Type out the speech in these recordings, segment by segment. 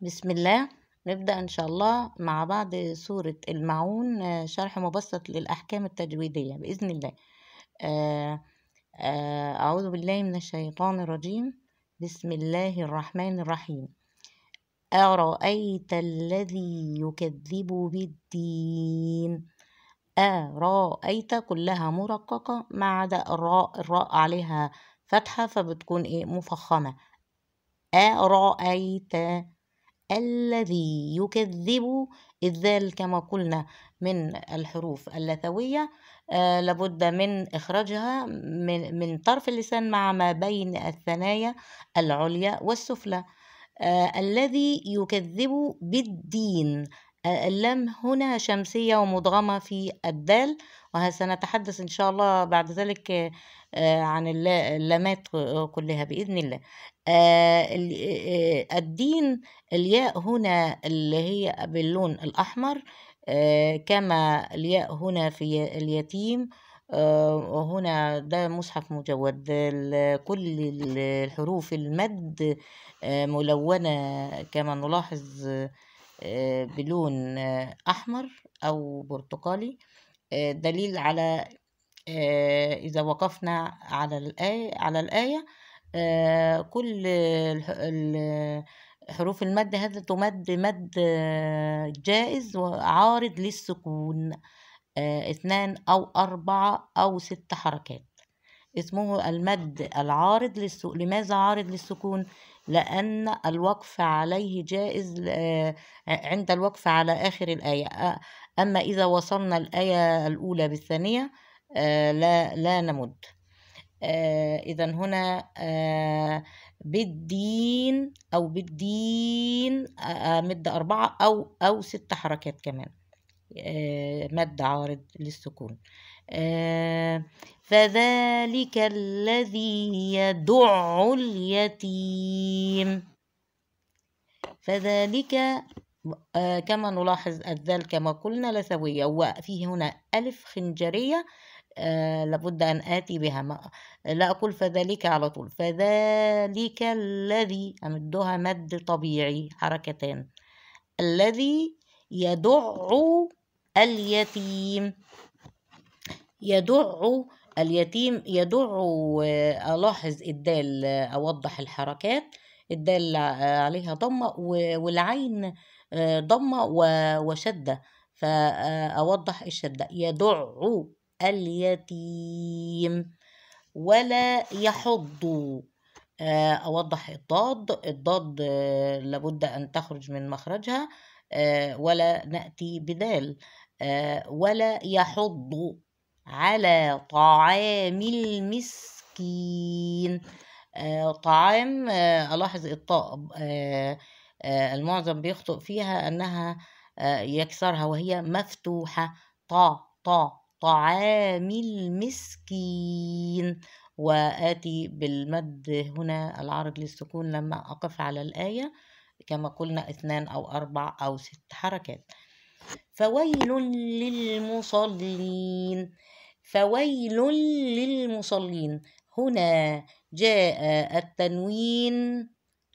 بسم الله نبدأ إن شاء الله مع بعض سورة المعون آه، شرح مبسط للأحكام التجويدية بإذن الله آه، آه، أعوذ بالله من الشيطان الرجيم بسم الله الرحمن الرحيم أرأيت الذي يكذب بالدين أرأيت كلها مرققة ما عدا الراء الراء عليها فتحة فبتكون إيه مفخمة أرأيت الذي يكذب الذال كما قلنا من الحروف اللثوية آه لابد من إخراجها من, من طرف اللسان مع ما بين الثنايا العليا والسفلى آه الذي يكذب بالدين اللام هنا شمسية ومدغمة في الدال وسنتحدث إن شاء الله بعد ذلك آه، عن اللامات كلها بإذن الله آه، آه، الدين الياء هنا اللي هي باللون الأحمر كما الياء هنا في اليتيم وهنا ده مصحف مجود كل الحروف المد ملونة كما نلاحظ آه، بلون آه، أحمر أو برتقالي آه، دليل على إذا وقفنا على الآية, على الآية كل حروف المد هذا تمد مد جائز وعارض للسكون اثنان أو أربعة أو ست حركات اسمه المد العارض للسكون لماذا عارض للسكون لأن الوقف عليه جائز آه، عند الوقف على آخر الآية أما إذا وصلنا الآية الأولى بالثانية آه، لا لا نمد آه، إذا هنا بالدين أو بالدين مد أربعة أو أو ست حركات كمان مد عارض للسكون آه، فذلك الذي يدع اليتيم فذلك آه، كما نلاحظ الذال كما قلنا لثوية وفيه هنا ألف خنجرية آه، لابد أن آتي بها ما لا أقول فذلك على طول فذلك الذي أمدها مد طبيعي حركتان الذي يدع اليتيم يدع اليتيم يدع آه، ألاحظ الدال آه، أوضح الحركات الدال آه، عليها ضمة والعين ضمة وشدة فأوضح الشدة يدع اليتيم ولا يحض أوضح الضاد الضاد لابد أن تخرج من مخرجها ولا نأتي بدال ولا يحض على طعام المسكين آه طعام آه ألاحظ الطاء آه, آه، المعظم بيخطئ فيها أنها آه، يكسرها وهي مفتوحة طا طا طعام المسكين وآتي بالمد هنا العرض للسكون لما أقف على الآية كما قلنا اثنان أو أربع أو ست حركات فويل للمصلين فويل للمصلين هنا جاء التنوين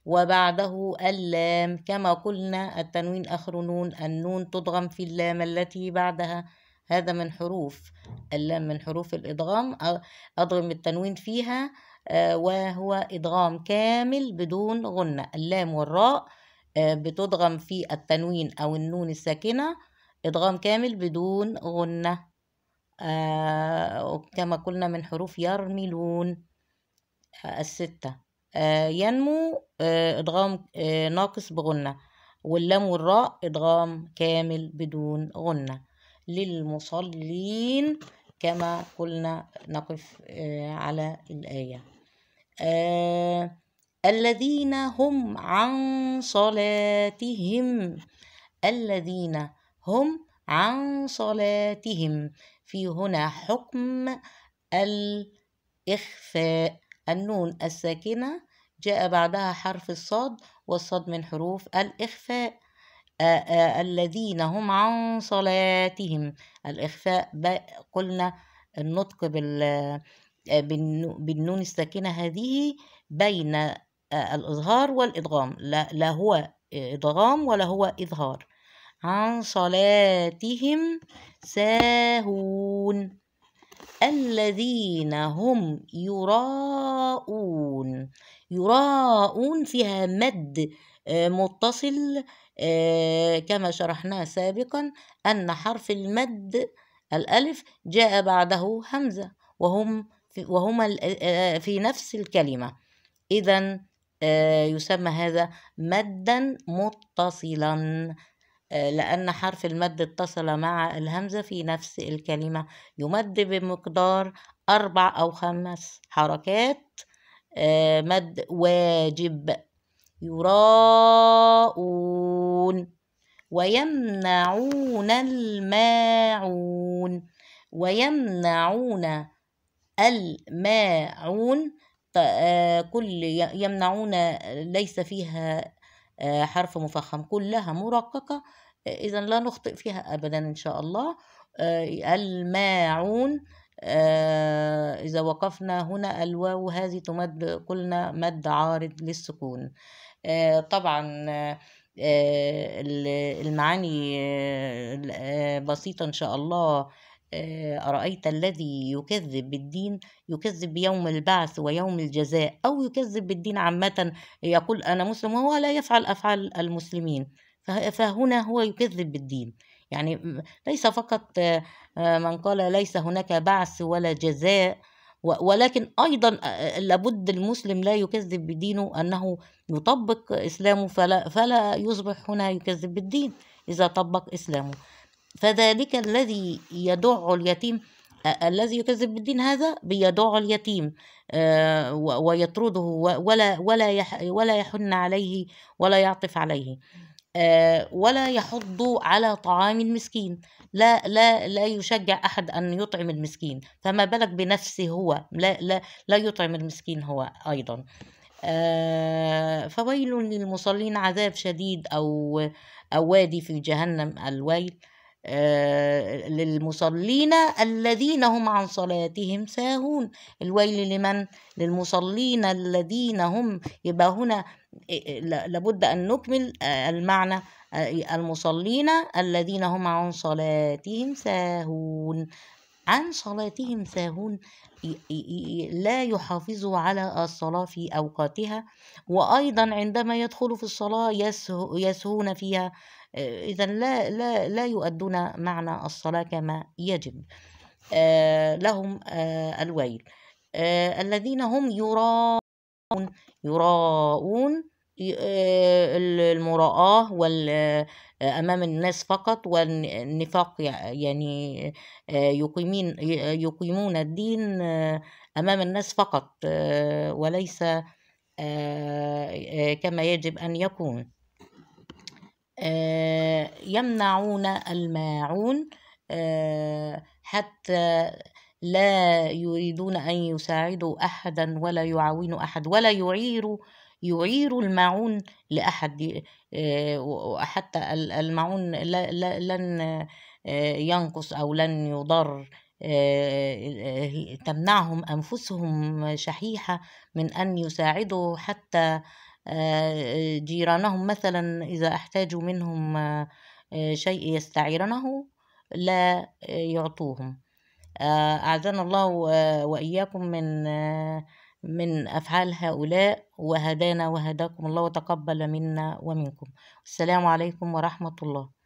وبعده اللام كما قلنا التنوين آخر نون النون تضغم في اللام التي بعدها هذا من حروف اللام من حروف الادغام أضغم التنوين فيها آه، وهو ادغام كامل بدون غنة اللام والراء آه، بتضغم في التنوين أو النون الساكنة ادغام كامل بدون غنة آه قلنا من حروف يرملون آه، الستة آه ينمو آه إدغام آه ناقص بغنة واللام والراء إدغام كامل بدون غنة للمصلين كما قلنا نقف آه على الآية آه الذين هم عن صلاتهم الذين هم عن صلاتهم في هنا حكم الإخفاء النون الساكنة جاء بعدها حرف الصاد والصاد من حروف الإخفاء الذين هم عن صلاتهم الإخفاء قلنا النطق بال بالنون الساكنة هذه بين الإظهار والإدغام لا, لا هو إدغام ولا هو إظهار عن صلاتهم ساهون الذين هم يراءون يراءون فيها مد آه، متصل آه، كما شرحناه سابقا أن حرف المد الألف جاء بعده همزة وهم وهما آه، في نفس الكلمة إذا يسمى هذا مدا متصلا آه، لأن حرف المد اتصل مع الهمزة في نفس الكلمة يمد بمقدار أربع أو خمس حركات آه، مد واجب يراءون ويمنعون الماعون ويمنعون الماعون آه، كل يمنعون ليس فيها آه، حرف مفخم كلها مرققة آه، إذا لا نخطئ فيها أبدا إن شاء الله آه، الماعون إذا وقفنا هنا الواو هذه تمد قلنا مد عارض للسكون طبعا المعاني بسيطة إن شاء الله أرأيت آه، الذي يكذب بالدين يكذب بيوم البعث ويوم الجزاء أو يكذب بالدين عامة يقول أنا مسلم وهو لا يفعل أفعال المسلمين فهنا هو يكذب بالدين يعني ليس فقط آه، من قال ليس هناك بعث ولا جزاء ولكن ايضا آه، لابد المسلم لا يكذب بدينه انه يطبق اسلامه فلا, فلا يصبح هنا يكذب بالدين اذا طبق اسلامه فذلك الذي يدع اليتيم الذي يكذب بالدين هذا بيدع اليتيم آه، ويطرده ولا ولا ولا يحن عليه ولا يعطف عليه آه، ولا يحض على طعام المسكين لا لا لا يشجع احد ان يطعم المسكين فما بالك بنفسه هو لا لا لا يطعم المسكين هو ايضا آه، فويل للمصلين عذاب شديد او او وادي في جهنم الويل آه، للمصلين الذين هم عن صلاتهم ساهون الويل لمن للمصلين الذين هم يبقى هنا لابد أن نكمل آه، المعنى آه، المصلين الذين هم عن صلاتهم ساهون عن صلاتهم ساهون لا يحافظوا على الصلاة في أوقاتها وأيضا عندما يدخلوا في الصلاة يسهون فيها آه، إذا لا, لا, لا يؤدون معنى الصلاة كما يجب آه، لهم آه، الويل الذين هم يراءون يراءون آه، المراءة وال آه، أمام الناس فقط والنفاق يعني آه، يقيمين يقيمون الدين أمام الناس فقط وليس كما يجب أن يكون يمنعون الماعون حتى لا يريدون أن يساعدوا أحدا ولا يعاونوا أحد ولا يعيروا يعير المعون لأحد آه، وحتى المعون لن آه، ينقص أو لن يضر آه، تمنعهم أنفسهم شحيحة من أن يساعدوا حتى جيرانهم مثلا إذا احتاجوا منهم شيء يستعيرنه لا يعطوهم أعزنا الله وإياكم من من أفعال هؤلاء وهدانا وهداكم الله وتقبل منا ومنكم السلام عليكم ورحمة الله